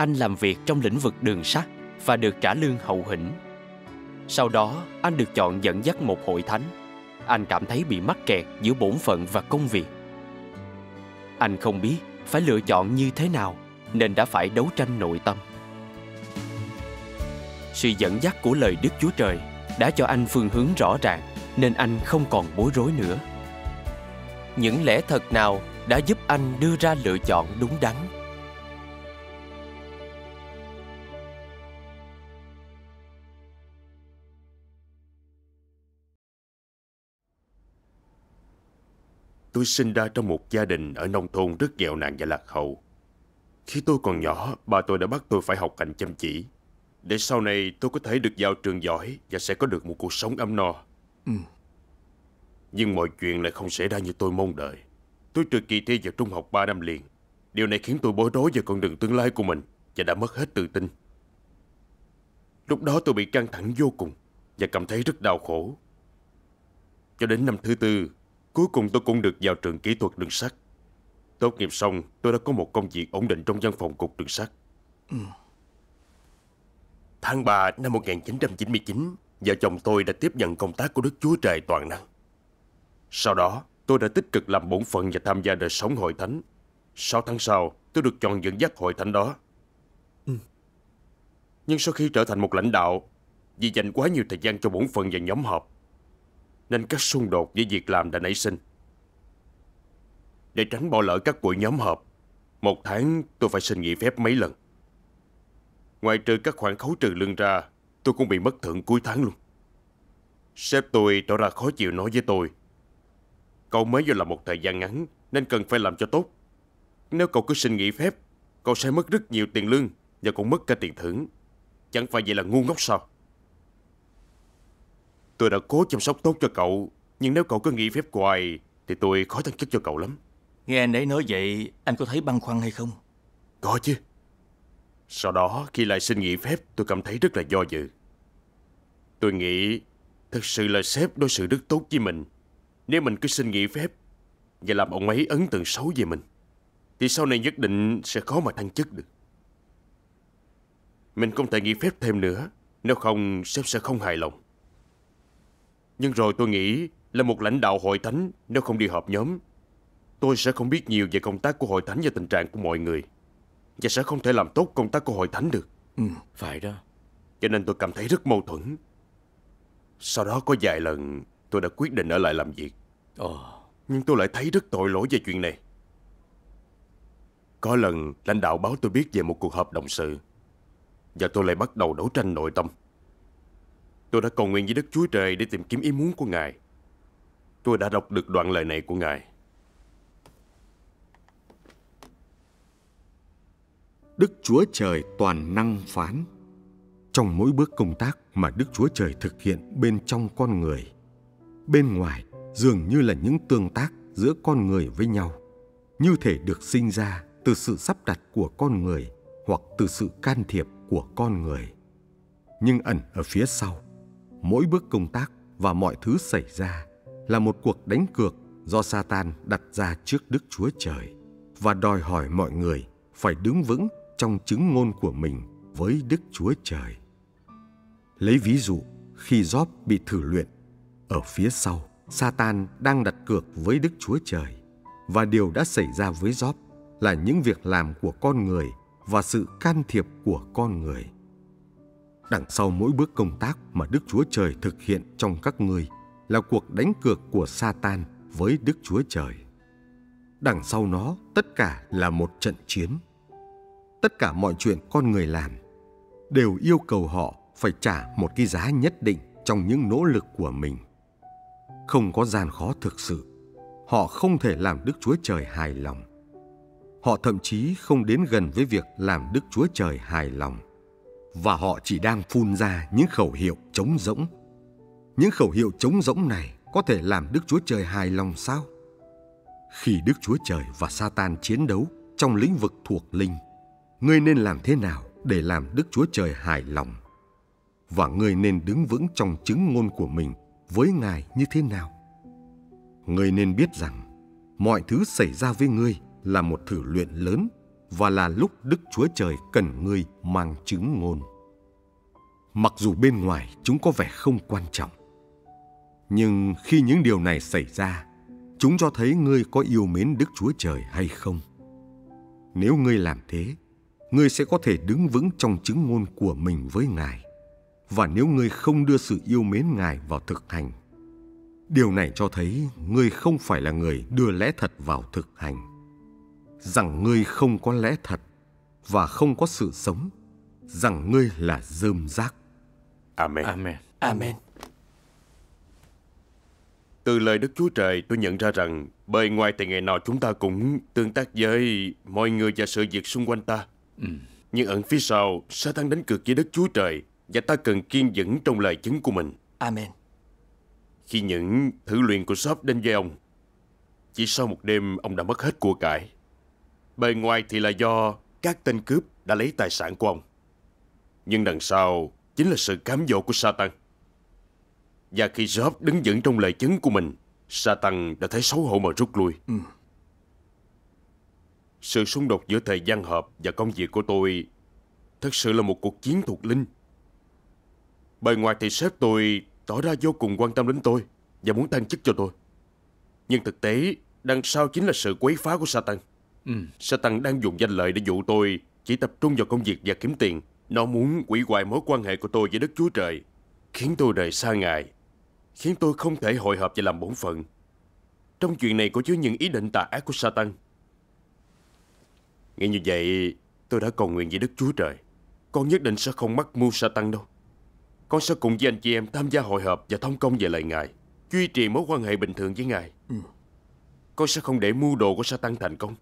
anh làm việc trong lĩnh vực đường sắt và được trả lương hậu hĩnh. Sau đó, anh được chọn dẫn dắt một hội thánh. Anh cảm thấy bị mắc kẹt giữa bổn phận và công việc. Anh không biết phải lựa chọn như thế nào nên đã phải đấu tranh nội tâm. Sự dẫn dắt của lời Đức Chúa Trời đã cho anh phương hướng rõ ràng nên anh không còn bối rối nữa. Những lẽ thật nào đã giúp anh đưa ra lựa chọn đúng đắn tôi sinh ra trong một gia đình ở nông thôn rất nghèo nàn và lạc hậu. Khi tôi còn nhỏ, bà tôi đã bắt tôi phải học hành chăm chỉ. Để sau này tôi có thể được vào trường giỏi và sẽ có được một cuộc sống ấm no. Ừ. Nhưng mọi chuyện lại không xảy ra như tôi mong đợi. Tôi trượt kỳ thi vào trung học 3 năm liền. Điều này khiến tôi bối rối về con đường tương lai của mình và đã mất hết tự tin. Lúc đó tôi bị căng thẳng vô cùng và cảm thấy rất đau khổ. Cho đến năm thứ tư, Cuối cùng tôi cũng được vào trường kỹ thuật đường sắt Tốt nghiệp xong tôi đã có một công việc ổn định trong văn phòng cục đường sắt Tháng 3 năm 1999 Vợ chồng tôi đã tiếp nhận công tác của Đức Chúa Trời Toàn Năng Sau đó tôi đã tích cực làm bổn phận và tham gia đời sống hội thánh 6 tháng sau tôi được chọn dẫn dắt hội thánh đó Nhưng sau khi trở thành một lãnh đạo Vì dành quá nhiều thời gian cho bổn phận và nhóm họp nên các xung đột với việc làm đã nảy sinh. Để tránh bỏ lỡ các buổi nhóm họp, một tháng tôi phải xin nghỉ phép mấy lần. Ngoài trừ các khoản khấu trừ lương ra, tôi cũng bị mất thưởng cuối tháng luôn. Sếp tôi tỏ ra khó chịu nói với tôi. Cậu mới vô làm một thời gian ngắn nên cần phải làm cho tốt. Nếu cậu cứ xin nghỉ phép, cậu sẽ mất rất nhiều tiền lương và cũng mất cả tiền thưởng. Chẳng phải vậy là ngu ngốc sao? Tôi đã cố chăm sóc tốt cho cậu, nhưng nếu cậu cứ nghĩ phép hoài, thì tôi khó thăng chức cho cậu lắm. Nghe anh ấy nói vậy, anh có thấy băn khoăn hay không? Có chứ. Sau đó, khi lại xin nghỉ phép, tôi cảm thấy rất là do dự. Tôi nghĩ, thật sự là sếp đối xử rất tốt với mình. Nếu mình cứ xin nghỉ phép và làm ông ấy ấn tượng xấu về mình, thì sau này nhất định sẽ khó mà thăng chức được. Mình không thể nghỉ phép thêm nữa, nếu không sếp sẽ không hài lòng. Nhưng rồi tôi nghĩ là một lãnh đạo hội thánh nếu không đi họp nhóm, tôi sẽ không biết nhiều về công tác của hội thánh và tình trạng của mọi người. Và sẽ không thể làm tốt công tác của hội thánh được. Ừ, phải đó. Cho nên tôi cảm thấy rất mâu thuẫn. Sau đó có vài lần tôi đã quyết định ở lại làm việc. Ồ. Nhưng tôi lại thấy rất tội lỗi về chuyện này. Có lần lãnh đạo báo tôi biết về một cuộc họp đồng sự và tôi lại bắt đầu đấu tranh nội tâm. Tôi đã cầu nguyện với Đức Chúa Trời để tìm kiếm ý muốn của Ngài. Tôi đã đọc được đoạn lời này của Ngài. Đức Chúa Trời toàn năng phán. Trong mỗi bước công tác mà Đức Chúa Trời thực hiện bên trong con người, bên ngoài dường như là những tương tác giữa con người với nhau, như thể được sinh ra từ sự sắp đặt của con người hoặc từ sự can thiệp của con người. Nhưng ẩn ở phía sau mỗi bước công tác và mọi thứ xảy ra là một cuộc đánh cược do Satan đặt ra trước Đức Chúa Trời và đòi hỏi mọi người phải đứng vững trong chứng ngôn của mình với Đức Chúa Trời. Lấy ví dụ, khi Job bị thử luyện, ở phía sau, Satan đang đặt cược với Đức Chúa Trời và điều đã xảy ra với Job là những việc làm của con người và sự can thiệp của con người. Đằng sau mỗi bước công tác mà Đức Chúa Trời thực hiện trong các ngươi là cuộc đánh cược của Satan với Đức Chúa Trời. Đằng sau nó tất cả là một trận chiến. Tất cả mọi chuyện con người làm đều yêu cầu họ phải trả một cái giá nhất định trong những nỗ lực của mình. Không có gian khó thực sự, họ không thể làm Đức Chúa Trời hài lòng. Họ thậm chí không đến gần với việc làm Đức Chúa Trời hài lòng và họ chỉ đang phun ra những khẩu hiệu trống rỗng. Những khẩu hiệu trống rỗng này có thể làm Đức Chúa Trời hài lòng sao? Khi Đức Chúa Trời và Satan chiến đấu trong lĩnh vực thuộc linh, ngươi nên làm thế nào để làm Đức Chúa Trời hài lòng? Và ngươi nên đứng vững trong chứng ngôn của mình với Ngài như thế nào? Ngươi nên biết rằng mọi thứ xảy ra với ngươi là một thử luyện lớn và là lúc Đức Chúa Trời cần ngươi mang chứng ngôn. Mặc dù bên ngoài chúng có vẻ không quan trọng, nhưng khi những điều này xảy ra, chúng cho thấy ngươi có yêu mến Đức Chúa Trời hay không. Nếu ngươi làm thế, ngươi sẽ có thể đứng vững trong chứng ngôn của mình với Ngài. Và nếu ngươi không đưa sự yêu mến Ngài vào thực hành, điều này cho thấy ngươi không phải là người đưa lẽ thật vào thực hành rằng ngươi không có lẽ thật và không có sự sống, rằng ngươi là dơm rác. Amen. Amen. Amen. Từ lời Đức Chúa Trời tôi nhận ra rằng bề ngoài thì ngày nào chúng ta cũng tương tác với mọi người và sự việc xung quanh ta. Ừ. Nhưng ẩn phía sau, Satan đánh cược với Đức Chúa Trời và ta cần kiên vững trong lời chứng của mình. Amen. Khi những thử luyện của shop đến với ông, chỉ sau một đêm ông đã mất hết của cải Bề ngoài thì là do các tên cướp đã lấy tài sản của ông. Nhưng đằng sau chính là sự cám dỗ của Satan. Và khi Job đứng vững trong lời chứng của mình, Satan đã thấy xấu hổ mà rút lui. Ừ. Sự xung đột giữa thời gian hợp và công việc của tôi thật sự là một cuộc chiến thuộc linh. Bề ngoài thì sếp tôi tỏ ra vô cùng quan tâm đến tôi và muốn thăng chức cho tôi. Nhưng thực tế, đằng sau chính là sự quấy phá của Satan. Ừ. Satan đang dùng danh lợi để dụ tôi chỉ tập trung vào công việc và kiếm tiền. Nó muốn quỷ hoại mối quan hệ của tôi với Đức Chúa Trời, khiến tôi rời xa Ngài, khiến tôi không thể hội hợp và làm bổn phận. Trong chuyện này có chứa những ý định tà ác của Satan. Nghe như vậy, tôi đã cầu nguyện với Đức Chúa Trời. Con nhất định sẽ không mắc mưu Satan đâu. Con sẽ cùng với anh chị em tham gia hội hợp và thông công về lời Ngài, duy trì mối quan hệ bình thường với Ngài. Ừ. Con sẽ không để mưu đồ của Satan thành công.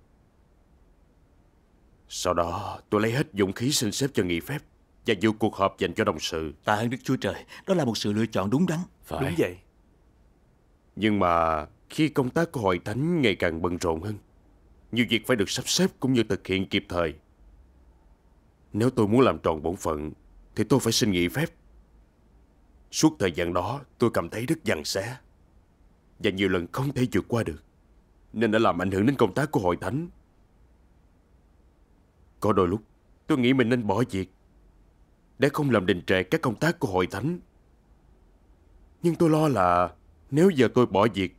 Sau đó tôi lấy hết dũng khí xin xếp cho nghỉ phép Và dự cuộc họp dành cho đồng sự Tạ ơn Đức Chúa Trời Đó là một sự lựa chọn đúng đắn Phải. Đúng vậy Nhưng mà khi công tác của hội thánh ngày càng bận rộn hơn Nhiều việc phải được sắp xếp cũng như thực hiện kịp thời Nếu tôi muốn làm tròn bổn phận Thì tôi phải xin nghỉ phép Suốt thời gian đó tôi cảm thấy rất giằng xé Và nhiều lần không thể vượt qua được Nên đã làm ảnh hưởng đến công tác của hội thánh có đôi lúc tôi nghĩ mình nên bỏ việc Để không làm đình trệ các công tác của hội thánh Nhưng tôi lo là nếu giờ tôi bỏ việc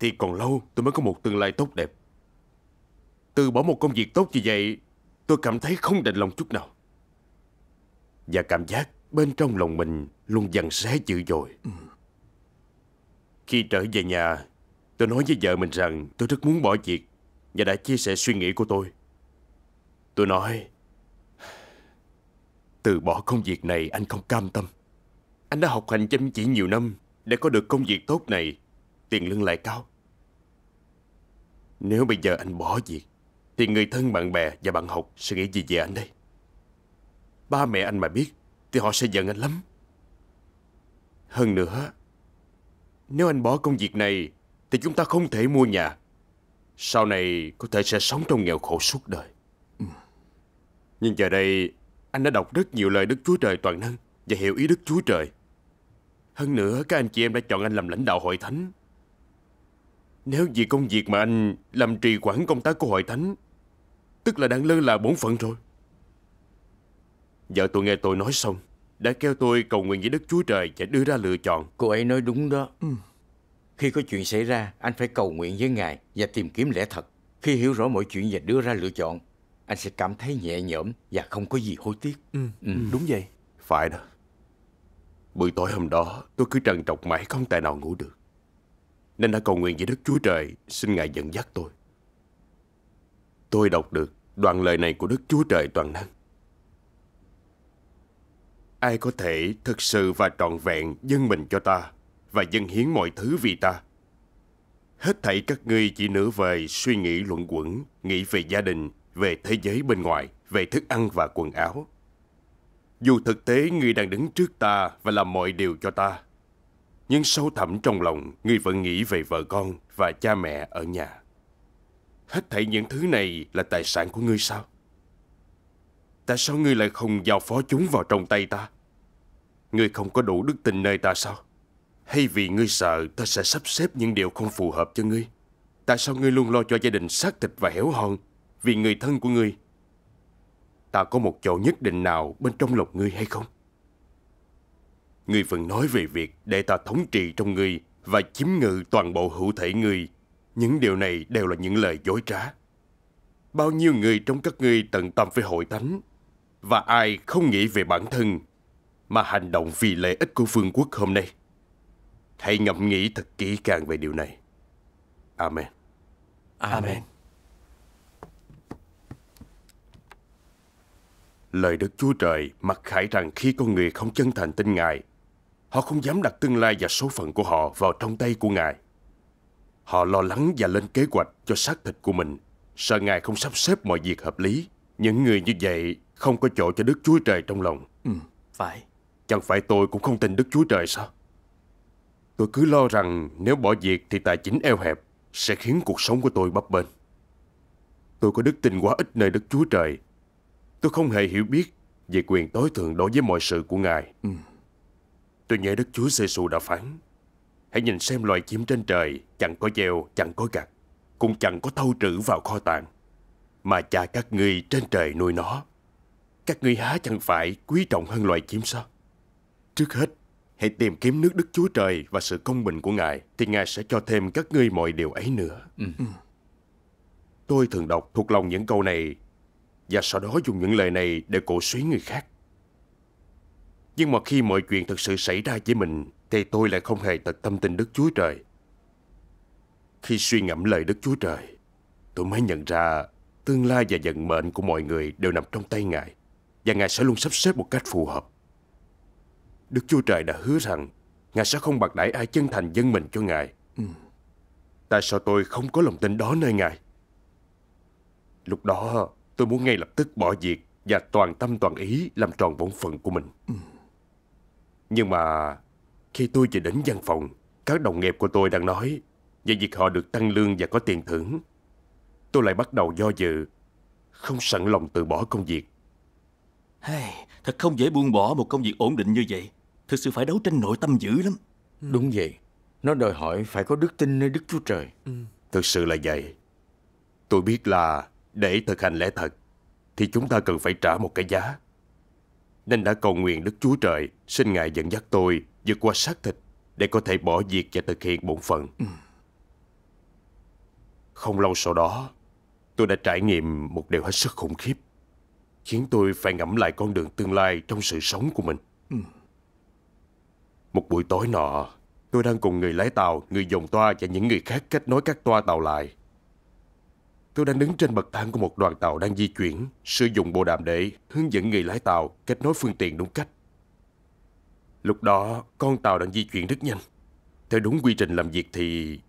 Thì còn lâu tôi mới có một tương lai tốt đẹp Từ bỏ một công việc tốt như vậy Tôi cảm thấy không đành lòng chút nào Và cảm giác bên trong lòng mình luôn dằn xé dữ dội ừ. Khi trở về nhà Tôi nói với vợ mình rằng tôi rất muốn bỏ việc Và đã chia sẻ suy nghĩ của tôi Tôi nói Từ bỏ công việc này anh không cam tâm Anh đã học hành chăm chỉ nhiều năm Để có được công việc tốt này Tiền lương lại cao Nếu bây giờ anh bỏ việc Thì người thân bạn bè và bạn học Sẽ nghĩ gì về anh đây Ba mẹ anh mà biết Thì họ sẽ giận anh lắm Hơn nữa Nếu anh bỏ công việc này Thì chúng ta không thể mua nhà Sau này có thể sẽ sống trong nghèo khổ suốt đời nhưng giờ đây anh đã đọc rất nhiều lời Đức Chúa Trời toàn năng và hiểu ý Đức Chúa Trời. Hơn nữa, các anh chị em đã chọn anh làm lãnh đạo hội thánh. Nếu vì công việc mà anh làm trì quản công tác của hội thánh, tức là đang lơ là bổn phận rồi. Vợ tôi nghe tôi nói xong, đã kêu tôi cầu nguyện với Đức Chúa Trời và đưa ra lựa chọn. Cô ấy nói đúng đó. Ừ. Khi có chuyện xảy ra, anh phải cầu nguyện với Ngài và tìm kiếm lẽ thật. Khi hiểu rõ mọi chuyện và đưa ra lựa chọn, anh sẽ cảm thấy nhẹ nhõm và không có gì hối tiếc. Ừ, ừ. ừ đúng vậy. Phải đó. Buổi tối hôm đó, tôi cứ trằn trọc mãi không tài nào ngủ được. Nên đã cầu nguyện với Đức Chúa Trời, xin Ngài dẫn dắt tôi. Tôi đọc được đoạn lời này của Đức Chúa Trời toàn năng. Ai có thể thực sự và trọn vẹn dâng mình cho ta và dâng hiến mọi thứ vì ta? Hết thảy các ngươi chỉ nửa về suy nghĩ luận quẩn, nghĩ về gia đình, về thế giới bên ngoài, về thức ăn và quần áo. Dù thực tế ngươi đang đứng trước ta và làm mọi điều cho ta, nhưng sâu thẳm trong lòng ngươi vẫn nghĩ về vợ con và cha mẹ ở nhà. Hết thảy những thứ này là tài sản của ngươi sao? Tại sao ngươi lại không giao phó chúng vào trong tay ta? Ngươi không có đủ đức tin nơi ta sao? Hay vì ngươi sợ ta sẽ sắp xếp những điều không phù hợp cho ngươi? Tại sao ngươi luôn lo cho gia đình xác thịt và héo hon vì người thân của ngươi Ta có một chỗ nhất định nào bên trong lòng ngươi hay không? Ngươi vẫn nói về việc để ta thống trị trong ngươi và chiếm ngự toàn bộ hữu thể ngươi. Những điều này đều là những lời dối trá. Bao nhiêu người trong các ngươi tận tâm với hội thánh và ai không nghĩ về bản thân mà hành động vì lợi ích của vương quốc hôm nay. Hãy ngẫm nghĩ thật kỹ càng về điều này. Amen. Amen. Amen. Lời Đức Chúa Trời mặc khải rằng khi con người không chân thành tin Ngài, họ không dám đặt tương lai và số phận của họ vào trong tay của Ngài. Họ lo lắng và lên kế hoạch cho xác thịt của mình, sợ Ngài không sắp xếp mọi việc hợp lý. Những người như vậy không có chỗ cho Đức Chúa Trời trong lòng. Ừ, phải. Chẳng phải tôi cũng không tin Đức Chúa Trời sao? Tôi cứ lo rằng nếu bỏ việc thì tài chính eo hẹp sẽ khiến cuộc sống của tôi bấp bênh. Tôi có đức tin quá ít nơi Đức Chúa Trời Tôi không hề hiểu biết về quyền tối thượng đối với mọi sự của Ngài. Ừ. Tôi nghe Đức Chúa giê -xu đã phán, hãy nhìn xem loài chim trên trời, chẳng có gieo, chẳng có gặt, cũng chẳng có thâu trữ vào kho tàng, mà cha các ngươi trên trời nuôi nó. Các ngươi há chẳng phải quý trọng hơn loài chim sao? Trước hết, hãy tìm kiếm nước Đức Chúa Trời và sự công bình của Ngài, thì Ngài sẽ cho thêm các ngươi mọi điều ấy nữa. Ừ. Tôi thường đọc thuộc lòng những câu này và sau đó dùng những lời này để cổ suý người khác Nhưng mà khi mọi chuyện thực sự xảy ra với mình Thì tôi lại không hề thật tâm tin Đức Chúa Trời Khi suy ngẫm lời Đức Chúa Trời Tôi mới nhận ra tương lai và vận mệnh của mọi người đều nằm trong tay Ngài Và Ngài sẽ luôn sắp xếp một cách phù hợp Đức Chúa Trời đã hứa rằng Ngài sẽ không bạc đãi ai chân thành dân mình cho Ngài ừ. Tại sao tôi không có lòng tin đó nơi Ngài Lúc đó Tôi muốn ngay lập tức bỏ việc và toàn tâm toàn ý làm tròn bổn phận của mình. Ừ. Nhưng mà khi tôi về đến văn phòng, các đồng nghiệp của tôi đang nói về việc họ được tăng lương và có tiền thưởng. Tôi lại bắt đầu do dự, không sẵn lòng từ bỏ công việc. Hey, thật không dễ buông bỏ một công việc ổn định như vậy. Thực sự phải đấu tranh nội tâm dữ lắm. Ừ. Đúng vậy. Nó đòi hỏi phải có đức tin nơi Đức Chúa Trời. Ừ. Thực sự là vậy. Tôi biết là để thực hành lẽ thật Thì chúng ta cần phải trả một cái giá Nên đã cầu nguyện Đức Chúa Trời Xin Ngài dẫn dắt tôi vượt qua xác thịt Để có thể bỏ việc và thực hiện bổn phận ừ. Không lâu sau đó Tôi đã trải nghiệm một điều hết sức khủng khiếp Khiến tôi phải ngẫm lại con đường tương lai Trong sự sống của mình ừ. Một buổi tối nọ Tôi đang cùng người lái tàu, người dòng toa và những người khác kết nối các toa tàu lại tôi đang đứng trên bậc thang của một đoàn tàu đang di chuyển, sử dụng bộ đàm để hướng dẫn người lái tàu kết nối phương tiện đúng cách. Lúc đó, con tàu đang di chuyển rất nhanh. Theo đúng quy trình làm việc thì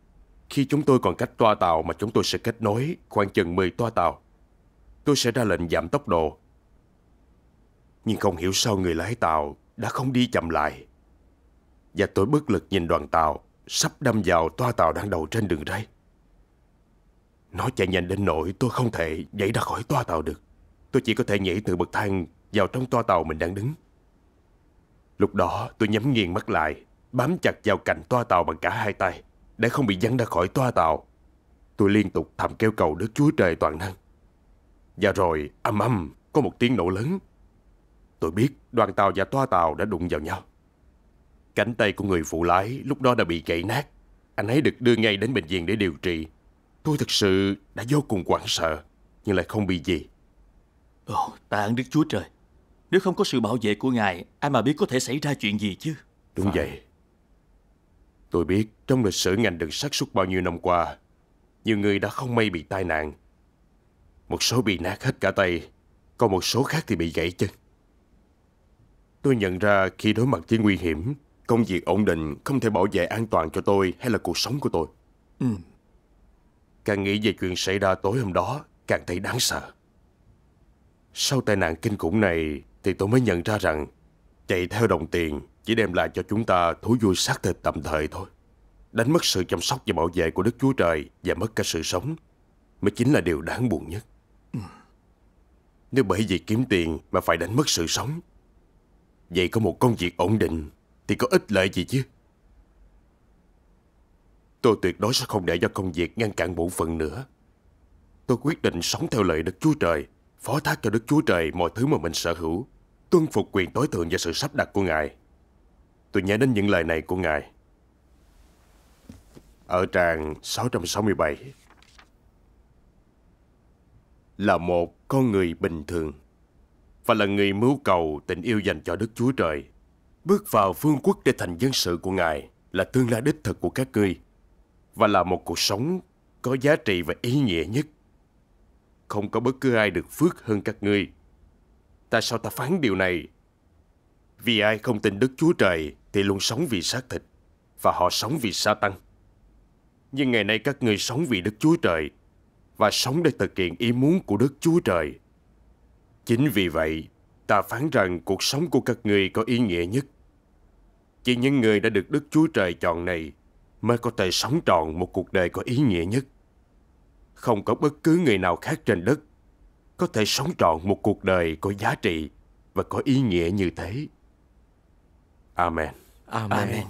khi chúng tôi còn cách toa tàu mà chúng tôi sẽ kết nối khoảng chừng 10 toa tàu, tôi sẽ ra lệnh giảm tốc độ. Nhưng không hiểu sao người lái tàu đã không đi chậm lại. Và tôi bất lực nhìn đoàn tàu sắp đâm vào toa tàu đang đầu trên đường ray. Nó chạy nhanh đến nỗi tôi không thể nhảy ra khỏi toa tàu được. Tôi chỉ có thể nhảy từ bậc thang vào trong toa tàu mình đang đứng. Lúc đó tôi nhắm nghiền mắt lại, bám chặt vào cạnh toa tàu bằng cả hai tay, để không bị văng ra khỏi toa tàu. Tôi liên tục thầm kêu cầu Đức Chúa Trời toàn năng. Và rồi, âm âm, có một tiếng nổ lớn. Tôi biết đoàn tàu và toa tàu đã đụng vào nhau. Cánh tay của người phụ lái lúc đó đã bị gãy nát. Anh ấy được đưa ngay đến bệnh viện để điều trị Tôi thực sự đã vô cùng hoảng sợ Nhưng lại không bị gì Ồ, tạng Đức Chúa Trời Nếu không có sự bảo vệ của Ngài Ai mà biết có thể xảy ra chuyện gì chứ Đúng Phải. vậy Tôi biết trong lịch sử ngành đường sắt suốt bao nhiêu năm qua Nhiều người đã không may bị tai nạn Một số bị nát hết cả tay Còn một số khác thì bị gãy chân Tôi nhận ra khi đối mặt với nguy hiểm Công việc ổn định không thể bảo vệ an toàn cho tôi hay là cuộc sống của tôi Ừ, Càng nghĩ về chuyện xảy ra tối hôm đó Càng thấy đáng sợ Sau tai nạn kinh khủng này Thì tôi mới nhận ra rằng Chạy theo đồng tiền chỉ đem lại cho chúng ta thú vui xác thịt tạm thời thôi Đánh mất sự chăm sóc và bảo vệ của Đức Chúa Trời Và mất cả sự sống Mới chính là điều đáng buồn nhất Nếu bởi vì kiếm tiền mà phải đánh mất sự sống Vậy có một công việc ổn định Thì có ích lợi gì chứ Tôi tuyệt đối sẽ không để cho công việc ngăn cản bổn phận nữa. Tôi quyết định sống theo lời Đức Chúa Trời, phó thác cho Đức Chúa Trời mọi thứ mà mình sở hữu, tuân phục quyền tối thượng và sự sắp đặt của Ngài. Tôi nhớ đến những lời này của Ngài. Ở trang 667 Là một con người bình thường và là người mưu cầu tình yêu dành cho Đức Chúa Trời. Bước vào phương quốc để thành dân sự của Ngài là tương lai đích thực của các ngươi và là một cuộc sống có giá trị và ý nghĩa nhất. Không có bất cứ ai được phước hơn các ngươi. Tại sao ta phán điều này? Vì ai không tin Đức Chúa Trời thì luôn sống vì xác thịt, và họ sống vì sa tăng. Nhưng ngày nay các ngươi sống vì Đức Chúa Trời, và sống để thực hiện ý muốn của Đức Chúa Trời. Chính vì vậy, ta phán rằng cuộc sống của các ngươi có ý nghĩa nhất. Chỉ những người đã được Đức Chúa Trời chọn này mới có thể sống trọn một cuộc đời có ý nghĩa nhất. Không có bất cứ người nào khác trên đất có thể sống trọn một cuộc đời có giá trị và có ý nghĩa như thế. Amen. Amen. Amen.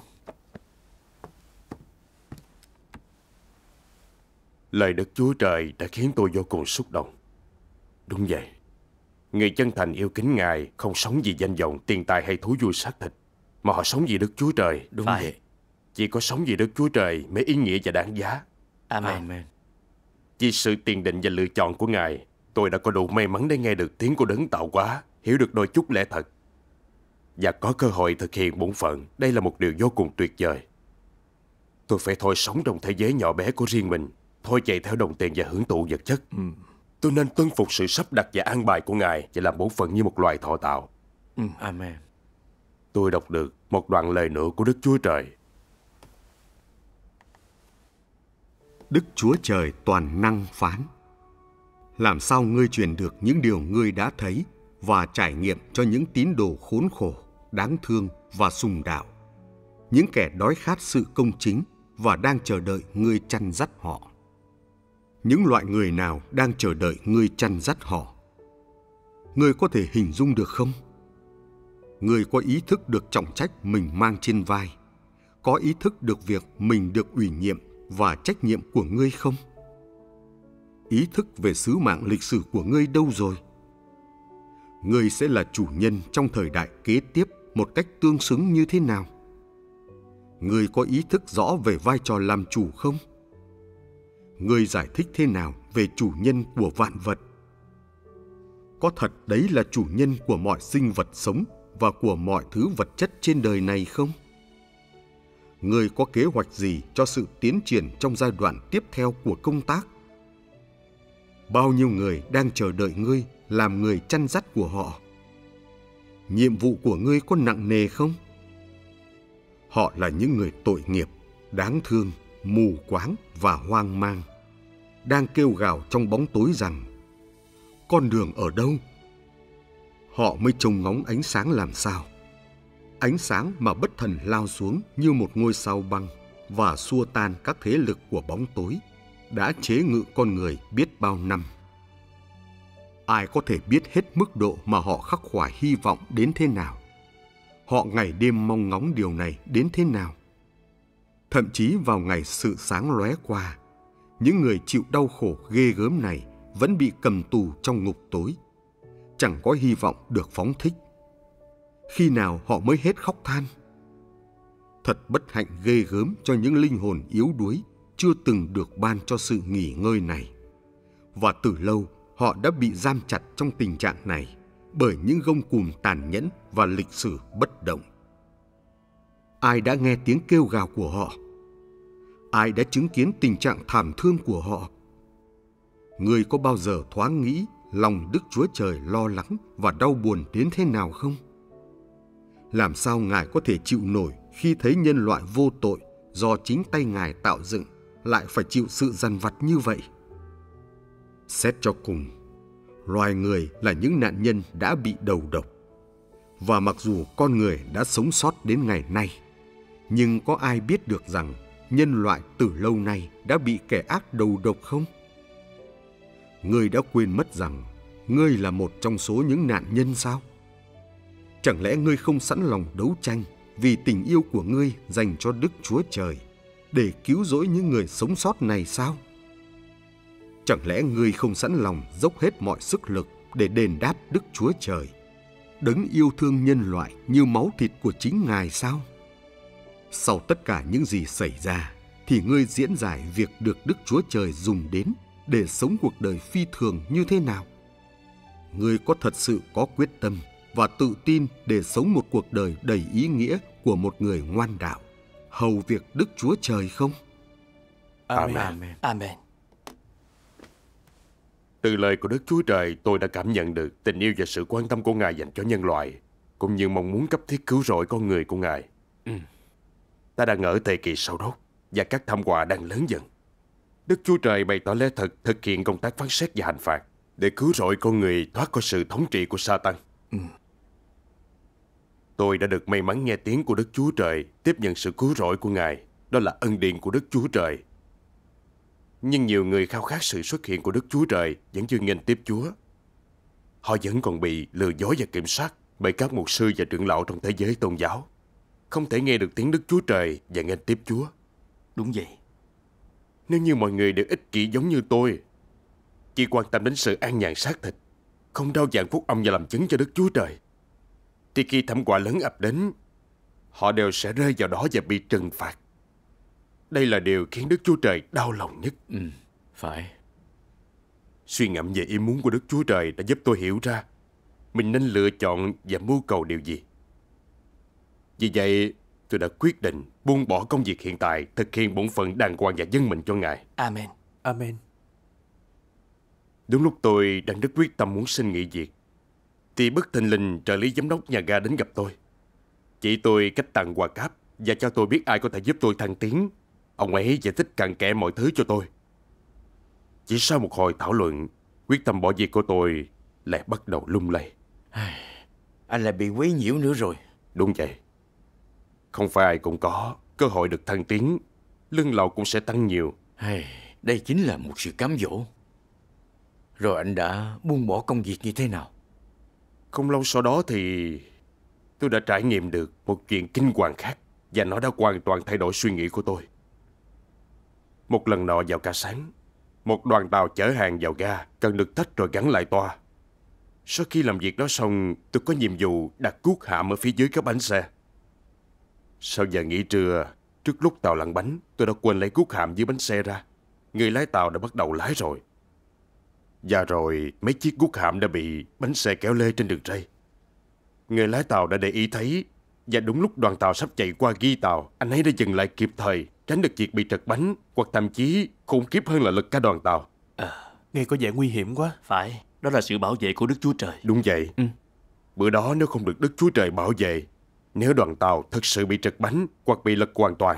Lời Đức Chúa Trời đã khiến tôi vô cùng xúc động. Đúng vậy. Người chân thành yêu kính Ngài không sống vì danh vọng, tiền tài hay thú vui xác thịt, mà họ sống vì Đức Chúa Trời. Đúng Phải. vậy. Chỉ có sống vì Đức Chúa Trời mới ý nghĩa và đáng giá. Amen. Amen. À. Vì sự tiền định và lựa chọn của Ngài, tôi đã có đủ may mắn để nghe được tiếng của đấng tạo hóa, hiểu được đôi chút lẽ thật và có cơ hội thực hiện bổn phận. Đây là một điều vô cùng tuyệt vời. Tôi phải thôi sống trong thế giới nhỏ bé của riêng mình, thôi chạy theo đồng tiền và hưởng thụ vật chất. Ừ. Tôi nên tuân phục sự sắp đặt và an bài của Ngài và làm bổn phận như một loài thọ tạo. Ừ. Amen. Tôi đọc được một đoạn lời nữa của Đức Chúa Trời Đức Chúa Trời toàn năng phán. Làm sao ngươi truyền được những điều ngươi đã thấy và trải nghiệm cho những tín đồ khốn khổ, đáng thương và sùng đạo, những kẻ đói khát sự công chính và đang chờ đợi ngươi chăn dắt họ. Những loại người nào đang chờ đợi ngươi chăn dắt họ? Ngươi có thể hình dung được không? Ngươi có ý thức được trọng trách mình mang trên vai, có ý thức được việc mình được ủy nhiệm và trách nhiệm của ngươi không? Ý thức về sứ mạng lịch sử của ngươi đâu rồi? Ngươi sẽ là chủ nhân trong thời đại kế tiếp một cách tương xứng như thế nào? Ngươi có ý thức rõ về vai trò làm chủ không? Ngươi giải thích thế nào về chủ nhân của vạn vật? Có thật đấy là chủ nhân của mọi sinh vật sống và của mọi thứ vật chất trên đời này không? Ngươi có kế hoạch gì cho sự tiến triển trong giai đoạn tiếp theo của công tác? Bao nhiêu người đang chờ đợi ngươi làm người chăn dắt của họ? Nhiệm vụ của ngươi có nặng nề không? Họ là những người tội nghiệp, đáng thương, mù quáng và hoang mang, đang kêu gào trong bóng tối rằng con đường ở đâu? Họ mới trông ngóng ánh sáng làm sao? ánh sáng mà bất thần lao xuống như một ngôi sao băng và xua tan các thế lực của bóng tối đã chế ngự con người biết bao năm. Ai có thể biết hết mức độ mà họ khắc khoải hy vọng đến thế nào? Họ ngày đêm mong ngóng điều này đến thế nào? Thậm chí vào ngày sự sáng lóe qua, những người chịu đau khổ ghê gớm này vẫn bị cầm tù trong ngục tối. Chẳng có hy vọng được phóng thích khi nào họ mới hết khóc than. Thật bất hạnh ghê gớm cho những linh hồn yếu đuối chưa từng được ban cho sự nghỉ ngơi này. Và từ lâu họ đã bị giam chặt trong tình trạng này bởi những gông cùm tàn nhẫn và lịch sử bất động. Ai đã nghe tiếng kêu gào của họ? Ai đã chứng kiến tình trạng thảm thương của họ? Người có bao giờ thoáng nghĩ lòng Đức Chúa Trời lo lắng và đau buồn đến thế nào không? làm sao ngài có thể chịu nổi khi thấy nhân loại vô tội do chính tay ngài tạo dựng lại phải chịu sự dằn vặt như vậy? Xét cho cùng, loài người là những nạn nhân đã bị đầu độc. Và mặc dù con người đã sống sót đến ngày nay, nhưng có ai biết được rằng nhân loại từ lâu nay đã bị kẻ ác đầu độc không? Ngươi đã quên mất rằng ngươi là một trong số những nạn nhân sao? Chẳng lẽ ngươi không sẵn lòng đấu tranh vì tình yêu của ngươi dành cho Đức Chúa Trời để cứu rỗi những người sống sót này sao? Chẳng lẽ ngươi không sẵn lòng dốc hết mọi sức lực để đền đáp Đức Chúa Trời, đấng yêu thương nhân loại như máu thịt của chính Ngài sao? Sau tất cả những gì xảy ra, thì ngươi diễn giải việc được Đức Chúa Trời dùng đến để sống cuộc đời phi thường như thế nào? Ngươi có thật sự có quyết tâm và tự tin để sống một cuộc đời đầy ý nghĩa của một người ngoan đạo. Hầu việc Đức Chúa Trời không? Amen. Amen. Amen. Từ lời của Đức Chúa Trời, tôi đã cảm nhận được tình yêu và sự quan tâm của Ngài dành cho nhân loại, cũng như mong muốn cấp thiết cứu rỗi con người của Ngài. Ừ. Ta đang ở thời kỳ sau đốt và các thảm họa đang lớn dần. Đức Chúa Trời bày tỏ lẽ thật thực hiện công tác phán xét và hành phạt để cứu rỗi con người thoát khỏi sự thống trị của Satan. Ừ. Tôi đã được may mắn nghe tiếng của Đức Chúa Trời, tiếp nhận sự cứu rỗi của Ngài. Đó là ân điển của Đức Chúa Trời. Nhưng nhiều người khao khát sự xuất hiện của Đức Chúa Trời vẫn chưa nghênh tiếp Chúa. Họ vẫn còn bị lừa dối và kiểm soát bởi các mục sư và trưởng lão trong thế giới tôn giáo. Không thể nghe được tiếng Đức Chúa Trời và nghênh tiếp Chúa. Đúng vậy. Nếu như mọi người đều ích kỷ giống như tôi, chỉ quan tâm đến sự an nhàn xác thịt, không đau dạng phúc âm và làm chứng cho Đức Chúa Trời, thì khi thảm họa lớn ập đến, họ đều sẽ rơi vào đó và bị trừng phạt. Đây là điều khiến Đức Chúa Trời đau lòng nhất. Ừ, phải. Suy ngẫm về ý muốn của Đức Chúa Trời đã giúp tôi hiểu ra mình nên lựa chọn và mưu cầu điều gì. Vì vậy, tôi đã quyết định buông bỏ công việc hiện tại, thực hiện bổn phận đàng hoàng và dân mình cho Ngài. Amen. Amen. Đúng lúc tôi đang rất quyết tâm muốn xin nghỉ việc, thì bất thình lình trợ lý giám đốc nhà ga đến gặp tôi. Chỉ tôi cách tặng quà cáp và cho tôi biết ai có thể giúp tôi thăng tiến. Ông ấy giải thích cặn kẽ mọi thứ cho tôi. Chỉ sau một hồi thảo luận, quyết tâm bỏ việc của tôi lại bắt đầu lung lay. Anh lại bị quấy nhiễu nữa rồi. Đúng vậy. Không phải ai cũng có cơ hội được thăng tiến, lương lậu cũng sẽ tăng nhiều. Đây chính là một sự cám dỗ. Rồi anh đã buông bỏ công việc như thế nào? Không lâu sau đó thì tôi đã trải nghiệm được một chuyện kinh hoàng khác và nó đã hoàn toàn thay đổi suy nghĩ của tôi. Một lần nọ vào ca sáng, một đoàn tàu chở hàng vào ga cần được tách rồi gắn lại toa. Sau khi làm việc đó xong, tôi có nhiệm vụ đặt cuốc hạm ở phía dưới các bánh xe. Sau giờ nghỉ trưa, trước lúc tàu lăn bánh, tôi đã quên lấy cuốc hạm dưới bánh xe ra. Người lái tàu đã bắt đầu lái rồi, và rồi mấy chiếc guốc hạm đã bị bánh xe kéo lê trên đường ray. Người lái tàu đã để ý thấy và đúng lúc đoàn tàu sắp chạy qua ghi tàu, anh ấy đã dừng lại kịp thời, tránh được việc bị trật bánh hoặc thậm chí khủng khiếp hơn là lực cả đoàn tàu. À, nghe có vẻ nguy hiểm quá. Phải, đó là sự bảo vệ của Đức Chúa Trời. Đúng vậy. Ừ. Bữa đó nếu không được Đức Chúa Trời bảo vệ, nếu đoàn tàu thực sự bị trật bánh hoặc bị lật hoàn toàn,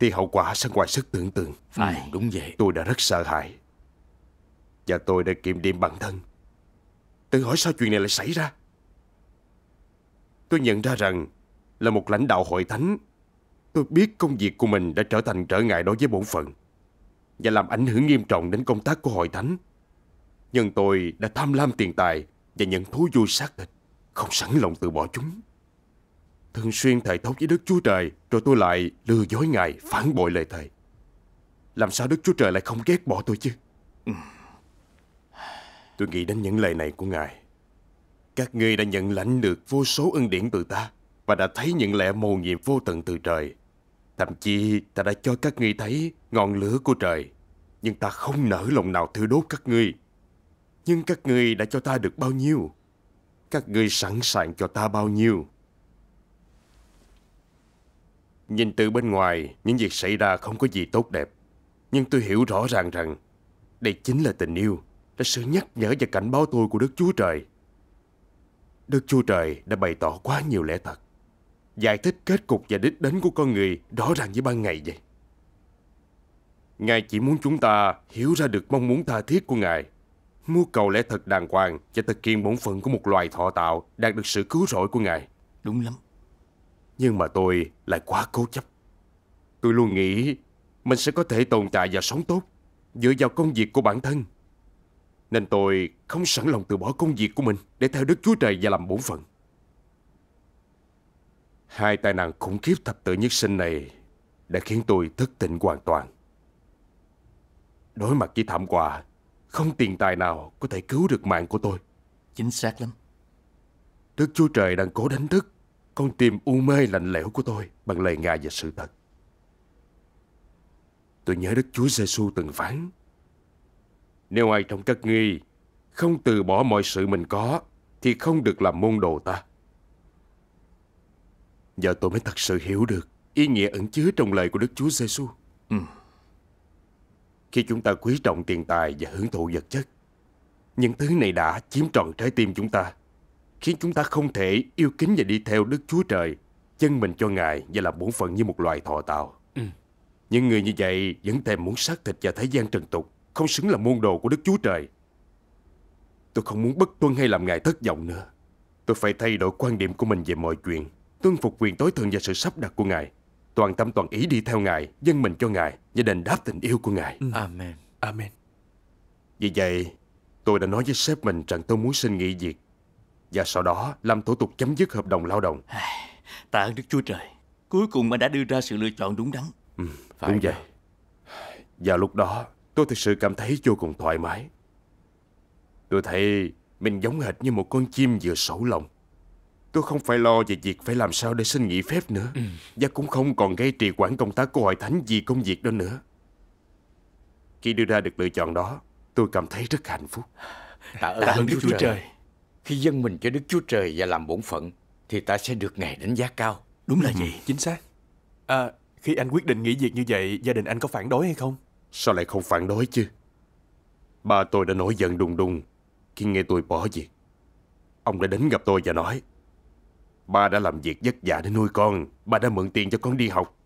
thì hậu quả sẽ ngoài sức tưởng tượng. Phải, ừ, đúng vậy. Tôi đã rất sợ hãi. Và tôi đã kiềm điềm bản thân Tự hỏi sao chuyện này lại xảy ra Tôi nhận ra rằng Là một lãnh đạo hội thánh Tôi biết công việc của mình đã trở thành trở ngại đối với bổn phận Và làm ảnh hưởng nghiêm trọng đến công tác của hội thánh Nhưng tôi đã tham lam tiền tài Và nhận thú vui xác thịt Không sẵn lòng từ bỏ chúng Thường xuyên thầy thốt với Đức Chúa Trời Rồi tôi lại lừa dối Ngài phản bội lời thầy Làm sao Đức Chúa Trời lại không ghét bỏ tôi chứ Tôi nghĩ đến những lời này của Ngài Các ngươi đã nhận lãnh được vô số ân điển từ ta Và đã thấy những lẽ mầu nhiệm vô tận từ trời Thậm chí ta đã cho các ngươi thấy ngọn lửa của trời Nhưng ta không nỡ lòng nào thiêu đốt các ngươi Nhưng các ngươi đã cho ta được bao nhiêu Các ngươi sẵn sàng cho ta bao nhiêu Nhìn từ bên ngoài, những việc xảy ra không có gì tốt đẹp. Nhưng tôi hiểu rõ ràng rằng đây chính là tình yêu là sự nhắc nhở và cảnh báo tôi của Đức Chúa Trời. Đức Chúa Trời đã bày tỏ quá nhiều lẽ thật, giải thích kết cục và đích đến của con người rõ ràng với ban ngày vậy. Ngài chỉ muốn chúng ta hiểu ra được mong muốn tha thiết của Ngài, mua cầu lẽ thật đàng hoàng và thực hiện bổn phận của một loài thọ tạo đạt được sự cứu rỗi của Ngài. Đúng lắm. Nhưng mà tôi lại quá cố chấp. Tôi luôn nghĩ mình sẽ có thể tồn tại và sống tốt dựa vào công việc của bản thân nên tôi không sẵn lòng từ bỏ công việc của mình để theo Đức Chúa Trời và làm bổn phận. Hai tai nạn khủng khiếp thập tự nhất sinh này đã khiến tôi thất tỉnh hoàn toàn. Đối mặt với thảm quả, không tiền tài nào có thể cứu được mạng của tôi. Chính xác lắm. Đức Chúa Trời đang cố đánh thức con tim u mê lạnh lẽo của tôi bằng lời ngài và sự thật. Tôi nhớ Đức Chúa Giêsu từng phán nếu ai trong các ngươi không từ bỏ mọi sự mình có, thì không được làm môn đồ ta. Giờ tôi mới thật sự hiểu được ý nghĩa ẩn chứa trong lời của Đức Chúa Giêsu. Ừ. Khi chúng ta quý trọng tiền tài và hưởng thụ vật chất, những thứ này đã chiếm trọn trái tim chúng ta, khiến chúng ta không thể yêu kính và đi theo Đức Chúa Trời, chân mình cho Ngài và làm bổn phận như một loài thọ tạo. Ừ. Những người như vậy vẫn thèm muốn xác thịt và thế gian trần tục không xứng là môn đồ của Đức Chúa Trời Tôi không muốn bất tuân hay làm ngài thất vọng nữa Tôi phải thay đổi quan điểm của mình về mọi chuyện Tuân phục quyền tối thượng và sự sắp đặt của ngài Toàn tâm toàn ý đi theo ngài Dân mình cho ngài Và đền đáp tình yêu của ngài ừ. Amen Amen Vì vậy Tôi đã nói với sếp mình rằng tôi muốn xin nghỉ việc Và sau đó làm thủ tục chấm dứt hợp đồng lao động Tạ ơn Đức Chúa Trời Cuối cùng mà đã đưa ra sự lựa chọn đúng đắn ừ, Phải Đúng vậy Và lúc đó Tôi thực sự cảm thấy vô cùng thoải mái. Tôi thấy mình giống hệt như một con chim vừa sổ lòng. Tôi không phải lo về việc phải làm sao để xin nghỉ phép nữa ừ. Và cũng không còn gây trì quản công tác của hội thánh vì công việc đó nữa Khi đưa ra được lựa chọn đó Tôi cảm thấy rất hạnh phúc Tạ ơn, Tạ ơn Đức, Chúa, trời. trời Khi dân mình cho Đức Chúa Trời và làm bổn phận Thì ta sẽ được Ngài đánh giá cao Đúng là ừ. vậy Chính xác à, Khi anh quyết định nghỉ việc như vậy Gia đình anh có phản đối hay không? Sao lại không phản đối chứ? Ba tôi đã nổi giận đùng đùng khi nghe tôi bỏ việc. Ông đã đến gặp tôi và nói Ba đã làm việc vất vả để nuôi con Ba đã mượn tiền cho con đi học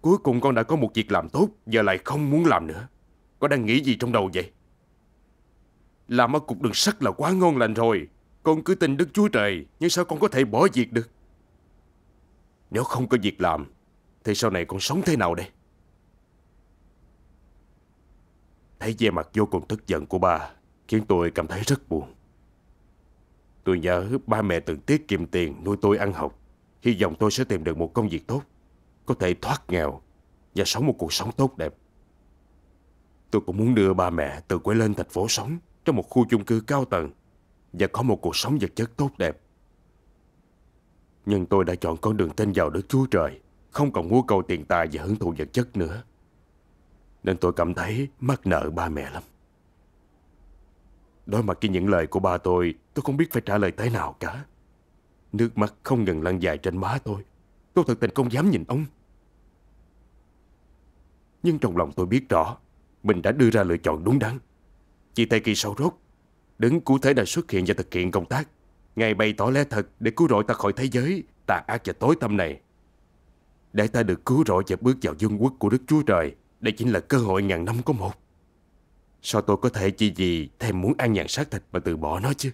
Cuối cùng con đã có một việc làm tốt Giờ lại không muốn làm nữa Con đang nghĩ gì trong đầu vậy Làm ở cục đường sắt là quá ngon lành rồi Con cứ tin Đức Chúa Trời Nhưng sao con có thể bỏ việc được Nếu không có việc làm Thì sau này con sống thế nào đây Thấy vẻ mặt vô cùng tức giận của ba Khiến tôi cảm thấy rất buồn Tôi nhớ ba mẹ từng tiết kiệm tiền nuôi tôi ăn học Hy vọng tôi sẽ tìm được một công việc tốt Có thể thoát nghèo Và sống một cuộc sống tốt đẹp Tôi cũng muốn đưa ba mẹ từ quê lên thành phố sống Trong một khu chung cư cao tầng Và có một cuộc sống vật chất tốt đẹp Nhưng tôi đã chọn con đường tin vào Đức Chúa Trời Không còn mua cầu tiền tài và hưởng thụ vật chất nữa nên tôi cảm thấy mắc nợ ba mẹ lắm Đối mặt với những lời của ba tôi Tôi không biết phải trả lời thế nào cả Nước mắt không ngừng lăn dài trên má tôi Tôi thật tình không dám nhìn ông Nhưng trong lòng tôi biết rõ Mình đã đưa ra lựa chọn đúng đắn Chị tay Kỳ sâu rốt Đứng cụ thể đã xuất hiện và thực hiện công tác ngày bày tỏ lẽ thật để cứu rỗi ta khỏi thế giới Tà ác và tối tâm này Để ta được cứu rỗi và bước vào vương quốc của Đức Chúa Trời đây chính là cơ hội ngàn năm có một Sao tôi có thể chỉ vì thèm muốn ăn nhàn sát thịt mà từ bỏ nó chứ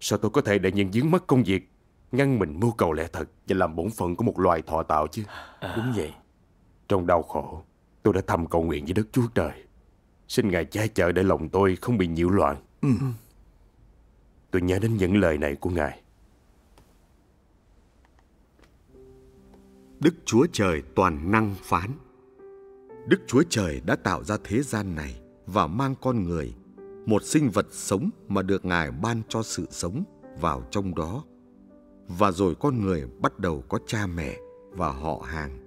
Sao tôi có thể để những dướng mắt công việc Ngăn mình mưu cầu lẽ thật Và làm bổn phận của một loài thọ tạo chứ à. Đúng vậy Trong đau khổ Tôi đã thầm cầu nguyện với Đức Chúa Trời Xin Ngài che chở để lòng tôi không bị nhiễu loạn ừ. Tôi nhớ đến những lời này của Ngài Đức Chúa Trời toàn năng phán Đức Chúa Trời đã tạo ra thế gian này và mang con người, một sinh vật sống mà được Ngài ban cho sự sống vào trong đó. Và rồi con người bắt đầu có cha mẹ và họ hàng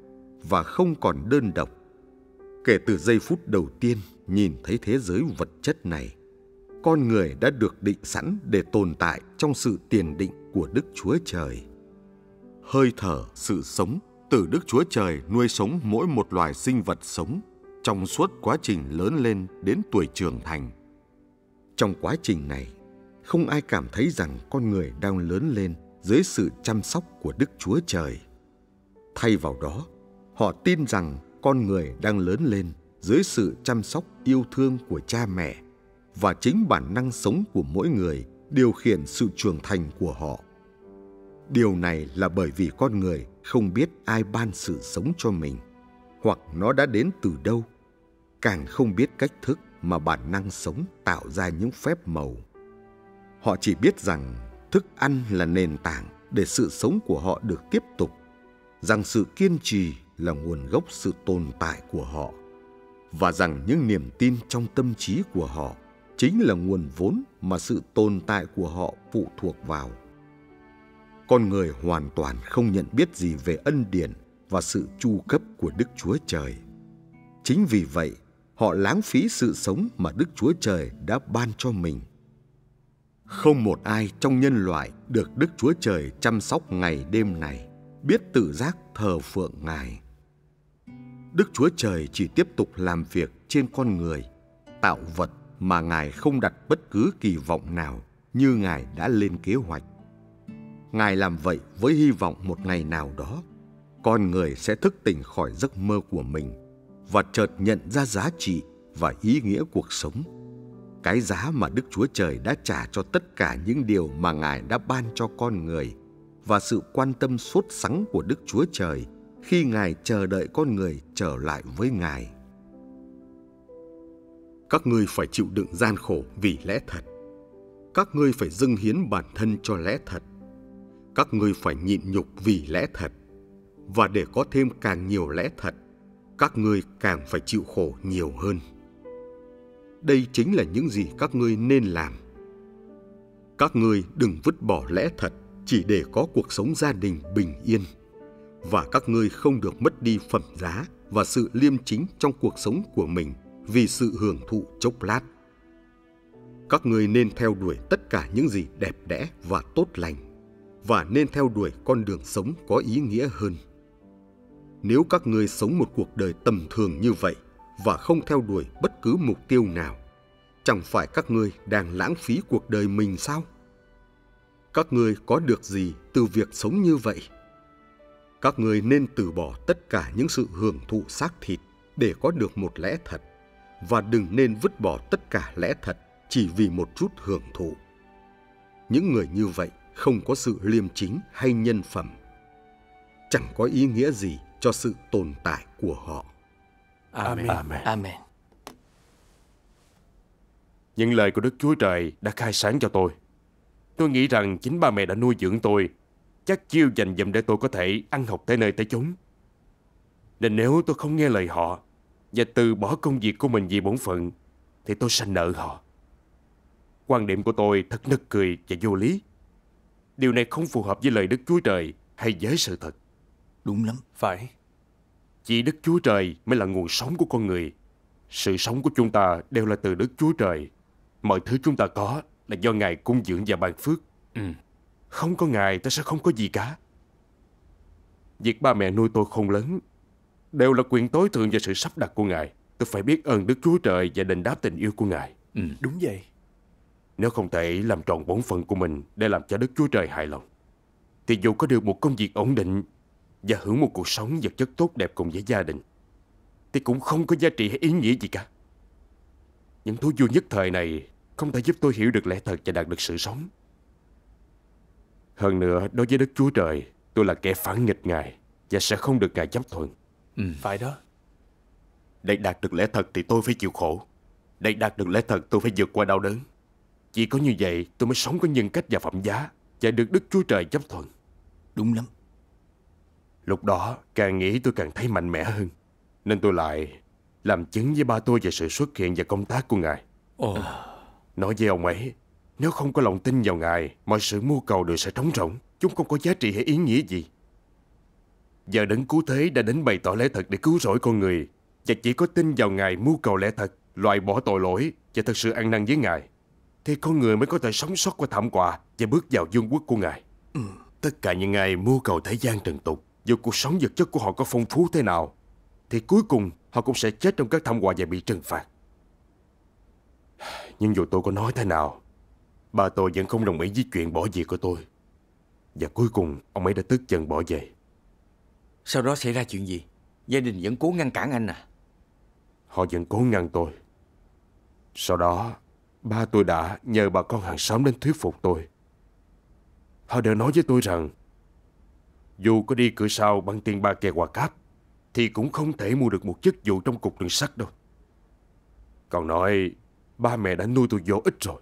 và không còn đơn độc. Kể từ giây phút đầu tiên nhìn thấy thế giới vật chất này, con người đã được định sẵn để tồn tại trong sự tiền định của Đức Chúa Trời. Hơi thở, sự sống từ Đức Chúa Trời nuôi sống mỗi một loài sinh vật sống trong suốt quá trình lớn lên đến tuổi trưởng thành. Trong quá trình này, không ai cảm thấy rằng con người đang lớn lên dưới sự chăm sóc của Đức Chúa Trời. Thay vào đó, họ tin rằng con người đang lớn lên dưới sự chăm sóc yêu thương của cha mẹ và chính bản năng sống của mỗi người điều khiển sự trưởng thành của họ. Điều này là bởi vì con người không biết ai ban sự sống cho mình hoặc nó đã đến từ đâu càng không biết cách thức mà bản năng sống tạo ra những phép màu họ chỉ biết rằng thức ăn là nền tảng để sự sống của họ được tiếp tục rằng sự kiên trì là nguồn gốc sự tồn tại của họ và rằng những niềm tin trong tâm trí của họ chính là nguồn vốn mà sự tồn tại của họ phụ thuộc vào con người hoàn toàn không nhận biết gì về ân điển và sự chu cấp của Đức Chúa Trời. Chính vì vậy, họ lãng phí sự sống mà Đức Chúa Trời đã ban cho mình. Không một ai trong nhân loại được Đức Chúa Trời chăm sóc ngày đêm này, biết tự giác thờ phượng Ngài. Đức Chúa Trời chỉ tiếp tục làm việc trên con người, tạo vật mà Ngài không đặt bất cứ kỳ vọng nào như Ngài đã lên kế hoạch. Ngài làm vậy với hy vọng một ngày nào đó, con người sẽ thức tỉnh khỏi giấc mơ của mình và chợt nhận ra giá trị và ý nghĩa cuộc sống. Cái giá mà Đức Chúa Trời đã trả cho tất cả những điều mà Ngài đã ban cho con người và sự quan tâm sốt sắng của Đức Chúa Trời khi Ngài chờ đợi con người trở lại với Ngài. Các ngươi phải chịu đựng gian khổ vì lẽ thật. Các ngươi phải dâng hiến bản thân cho lẽ thật các ngươi phải nhịn nhục vì lẽ thật và để có thêm càng nhiều lẽ thật các ngươi càng phải chịu khổ nhiều hơn đây chính là những gì các ngươi nên làm các ngươi đừng vứt bỏ lẽ thật chỉ để có cuộc sống gia đình bình yên và các ngươi không được mất đi phẩm giá và sự liêm chính trong cuộc sống của mình vì sự hưởng thụ chốc lát các ngươi nên theo đuổi tất cả những gì đẹp đẽ và tốt lành và nên theo đuổi con đường sống có ý nghĩa hơn. Nếu các ngươi sống một cuộc đời tầm thường như vậy và không theo đuổi bất cứ mục tiêu nào, chẳng phải các ngươi đang lãng phí cuộc đời mình sao? Các ngươi có được gì từ việc sống như vậy? Các ngươi nên từ bỏ tất cả những sự hưởng thụ xác thịt để có được một lẽ thật và đừng nên vứt bỏ tất cả lẽ thật chỉ vì một chút hưởng thụ. Những người như vậy không có sự liêm chính hay nhân phẩm chẳng có ý nghĩa gì cho sự tồn tại của họ amen amen, amen. những lời của đức chúa trời đã khai sáng cho tôi tôi nghĩ rằng chính ba mẹ đã nuôi dưỡng tôi chắc chiêu dành dụm để tôi có thể ăn học tới nơi tới chốn nên nếu tôi không nghe lời họ và từ bỏ công việc của mình vì bổn phận thì tôi sanh nợ họ quan điểm của tôi thật nực cười và vô lý Điều này không phù hợp với lời Đức Chúa Trời hay với sự thật. Đúng lắm. Phải. Chỉ Đức Chúa Trời mới là nguồn sống của con người. Sự sống của chúng ta đều là từ Đức Chúa Trời. Mọi thứ chúng ta có là do Ngài cung dưỡng và ban phước. Ừ. Không có Ngài ta sẽ không có gì cả. Việc ba mẹ nuôi tôi không lớn đều là quyền tối thượng và sự sắp đặt của Ngài. Tôi phải biết ơn Đức Chúa Trời và đền đáp tình yêu của Ngài. Ừ. Đúng vậy. Nếu không thể làm tròn bổn phận của mình để làm cho Đức Chúa Trời hài lòng, thì dù có được một công việc ổn định và hưởng một cuộc sống vật chất tốt đẹp cùng với gia đình, thì cũng không có giá trị hay ý nghĩa gì cả. Những thú vui nhất thời này không thể giúp tôi hiểu được lẽ thật và đạt được sự sống. Hơn nữa, đối với Đức Chúa Trời, tôi là kẻ phản nghịch Ngài và sẽ không được Ngài chấp thuận. Ừ. Phải đó. Để đạt được lẽ thật thì tôi phải chịu khổ. Để đạt được lẽ thật tôi phải vượt qua đau đớn. Chỉ có như vậy tôi mới sống có nhân cách và phẩm giá Và được Đức Chúa Trời chấp thuận Đúng lắm Lúc đó càng nghĩ tôi càng thấy mạnh mẽ hơn Nên tôi lại làm chứng với ba tôi về sự xuất hiện và công tác của Ngài Ồ. Nói với ông ấy Nếu không có lòng tin vào Ngài Mọi sự mưu cầu đều sẽ trống rỗng Chúng không có giá trị hay ý nghĩa gì Giờ đấng cứu thế đã đến bày tỏ lẽ thật để cứu rỗi con người Và chỉ có tin vào Ngài mưu cầu lẽ thật Loại bỏ tội lỗi Và thật sự ăn năn với Ngài thì con người mới có thể sống sót qua thảm họa Và bước vào vương quốc của Ngài ừ. Tất cả những ai mưu cầu thế gian trần tục Dù cuộc sống vật chất của họ có phong phú thế nào Thì cuối cùng họ cũng sẽ chết trong các thảm họa và bị trừng phạt Nhưng dù tôi có nói thế nào Bà tôi vẫn không đồng ý với chuyện bỏ việc của tôi Và cuối cùng ông ấy đã tức giận bỏ về Sau đó xảy ra chuyện gì? Gia đình vẫn cố ngăn cản anh à? Họ vẫn cố ngăn tôi Sau đó Ba tôi đã nhờ bà con hàng xóm đến thuyết phục tôi. Họ đều nói với tôi rằng dù có đi cửa sau bằng tiền ba kè quà cáp thì cũng không thể mua được một chức vụ trong cục đường sắt đâu. Còn nói ba mẹ đã nuôi tôi vô ích rồi.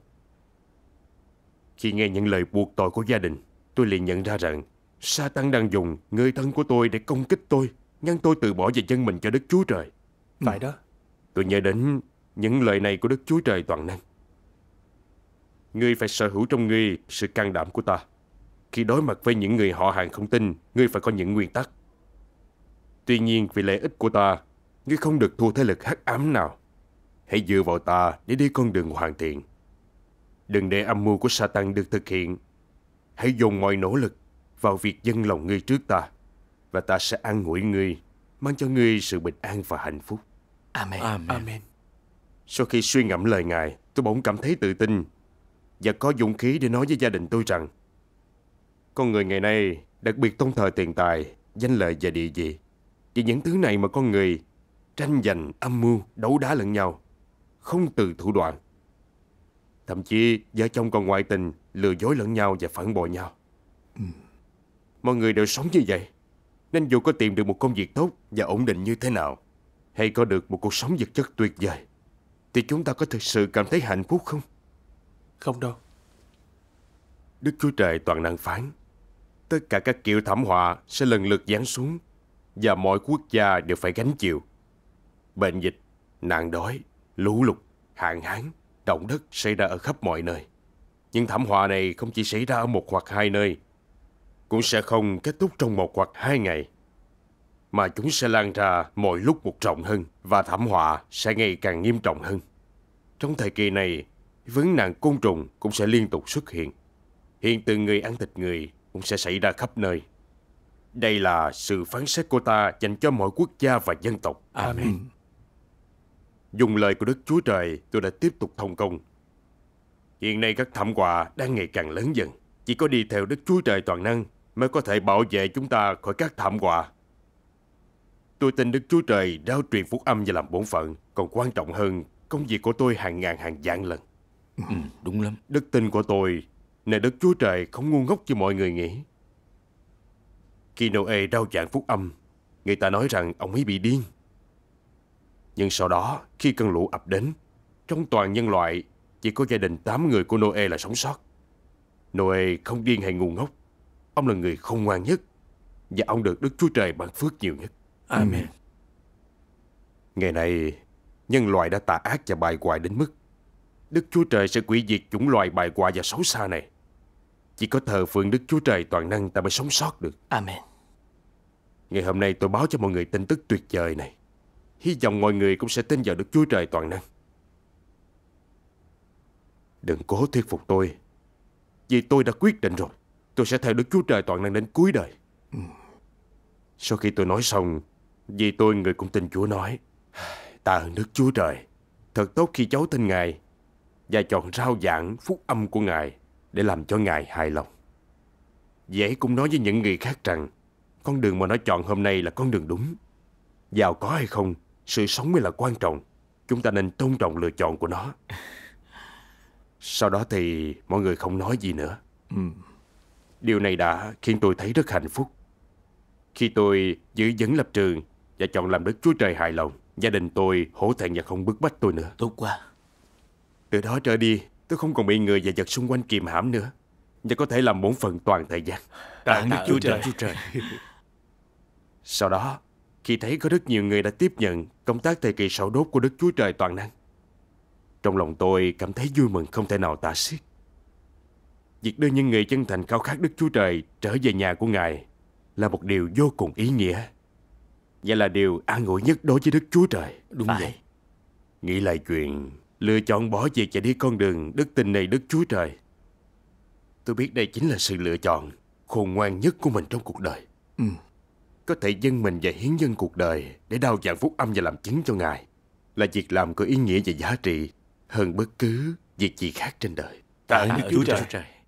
Khi nghe những lời buộc tội của gia đình tôi liền nhận ra rằng sa tăng đang dùng người thân của tôi để công kích tôi ngăn tôi từ bỏ về chân mình cho Đức Chúa Trời. Phải đó. Tôi nhớ đến những lời này của Đức Chúa Trời toàn năng. Ngươi phải sở hữu trong ngươi sự can đảm của ta. Khi đối mặt với những người họ hàng không tin, ngươi phải có những nguyên tắc. Tuy nhiên vì lợi ích của ta, ngươi không được thua thế lực hắc ám nào. Hãy dựa vào ta để đi con đường hoàn thiện. Đừng để âm mưu của Satan được thực hiện. Hãy dùng mọi nỗ lực vào việc dân lòng ngươi trước ta và ta sẽ an ủi ngươi, mang cho ngươi sự bình an và hạnh phúc. Amen. Amen. Amen. Sau khi suy ngẫm lời Ngài, tôi bỗng cảm thấy tự tin và có dũng khí để nói với gia đình tôi rằng con người ngày nay đặc biệt tôn thờ tiền tài, danh lợi và địa vị. Vì những thứ này mà con người tranh giành, âm mưu, đấu đá lẫn nhau, không từ thủ đoạn. Thậm chí vợ chồng còn ngoại tình, lừa dối lẫn nhau và phản bội nhau. Ừ. Mọi người đều sống như vậy. Nên dù có tìm được một công việc tốt và ổn định như thế nào, hay có được một cuộc sống vật chất tuyệt vời, thì chúng ta có thực sự cảm thấy hạnh phúc không? Không đâu. Đức Chúa Trời toàn năng phán, tất cả các kiểu thảm họa sẽ lần lượt giáng xuống và mọi quốc gia đều phải gánh chịu. Bệnh dịch, nạn đói, lũ lụt, hạn hán, động đất xảy ra ở khắp mọi nơi. Nhưng thảm họa này không chỉ xảy ra ở một hoặc hai nơi, cũng sẽ không kết thúc trong một hoặc hai ngày, mà chúng sẽ lan ra mọi lúc một rộng hơn và thảm họa sẽ ngày càng nghiêm trọng hơn. Trong thời kỳ này, vấn nạn côn trùng cũng sẽ liên tục xuất hiện. Hiện tượng người ăn thịt người cũng sẽ xảy ra khắp nơi. Đây là sự phán xét của ta dành cho mọi quốc gia và dân tộc. Amen. Dùng lời của Đức Chúa Trời, tôi đã tiếp tục thông công. Hiện nay các thảm họa đang ngày càng lớn dần. Chỉ có đi theo Đức Chúa Trời toàn năng mới có thể bảo vệ chúng ta khỏi các thảm họa. Tôi tin Đức Chúa Trời rao truyền phúc âm và làm bổn phận còn quan trọng hơn công việc của tôi hàng ngàn hàng vạn lần. Ừ, đúng lắm. Đức tin của tôi này Đức Chúa Trời không ngu ngốc như mọi người nghĩ. Khi Noe rao giảng phúc âm, người ta nói rằng ông ấy bị điên. Nhưng sau đó, khi cơn lũ ập đến, trong toàn nhân loại chỉ có gia đình 8 người của Noe là sống sót. Noe không điên hay ngu ngốc. Ông là người không ngoan nhất và ông được Đức Chúa Trời ban phước nhiều nhất. Amen. Ngày nay, nhân loại đã tà ác và bài hoại đến mức Đức Chúa Trời sẽ quỷ diệt chủng loài bại quả và xấu xa này. Chỉ có thờ phượng Đức Chúa Trời toàn năng ta mới sống sót được. Amen. Ngày hôm nay tôi báo cho mọi người tin tức tuyệt vời này. Hy vọng mọi người cũng sẽ tin vào Đức Chúa Trời toàn năng. Đừng cố thuyết phục tôi. Vì tôi đã quyết định rồi. Tôi sẽ theo Đức Chúa Trời toàn năng đến cuối đời. Sau khi tôi nói xong, vì tôi người cũng tin Chúa nói. Ta ơn Đức Chúa Trời. Thật tốt khi cháu tin Ngài và chọn rao giảng phúc âm của Ngài để làm cho Ngài hài lòng. Dễ cũng nói với những người khác rằng con đường mà nó chọn hôm nay là con đường đúng. Giàu có hay không, sự sống mới là quan trọng. Chúng ta nên tôn trọng lựa chọn của nó. Sau đó thì mọi người không nói gì nữa. Ừ. Điều này đã khiến tôi thấy rất hạnh phúc. Khi tôi giữ vững lập trường và chọn làm Đức Chúa Trời hài lòng, gia đình tôi hổ thẹn và không bức bách tôi nữa. Tốt quá. Từ đó trở đi Tôi không còn bị người và vật xung quanh kìm hãm nữa Và có thể làm bổn phần toàn thời gian Tạ Đức Chúa Trời, Trời. Sau đó Khi thấy có rất nhiều người đã tiếp nhận Công tác thời kỳ sậu đốt của Đức Chúa Trời toàn năng Trong lòng tôi cảm thấy vui mừng không thể nào tả xiết Việc đưa những người chân thành cao khát Đức Chúa Trời trở về nhà của Ngài là một điều vô cùng ý nghĩa. Và là điều an ủi nhất đối với Đức Chúa Trời. Đúng Ai? vậy. Nghĩ lại chuyện Lựa chọn bỏ về chạy đi con đường đức tin này đức Chúa Trời. Tôi biết đây chính là sự lựa chọn khôn ngoan nhất của mình trong cuộc đời. Ừ. Có thể dân mình và hiến dân cuộc đời để đau dạng phúc âm và làm chứng cho Ngài là việc làm có ý nghĩa và giá trị hơn bất cứ việc gì khác trên đời. Tạ Đức Chúa Trời. trời.